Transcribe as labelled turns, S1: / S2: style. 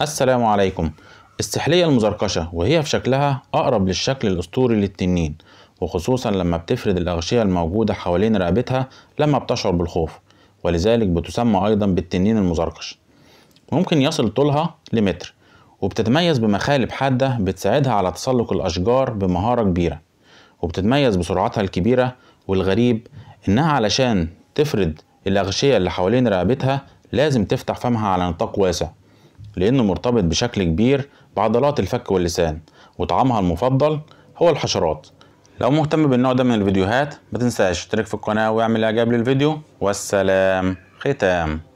S1: السلام عليكم السحلية المزركشة وهي في شكلها أقرب للشكل الأسطوري للتنين وخصوصا لما بتفرد الأغشية الموجودة حوالين رقبتها لما بتشعر بالخوف ولذلك بتسمى أيضا بالتنين المزركش ممكن يصل طولها لمتر وبتتميز بمخالب حادة بتساعدها على تسلق الأشجار بمهارة كبيرة وبتتميز بسرعتها الكبيرة والغريب إنها علشان تفرد الأغشية اللي حوالين رقبتها لازم تفتح فمها على نطاق واسع لأنه مرتبط بشكل كبير بعضلات الفك واللسان وطعامها المفضل هو الحشرات لو مهتم بالنوع ده من الفيديوهات ما تنساش تشترك في القناة واعمل إعجاب للفيديو والسلام ختام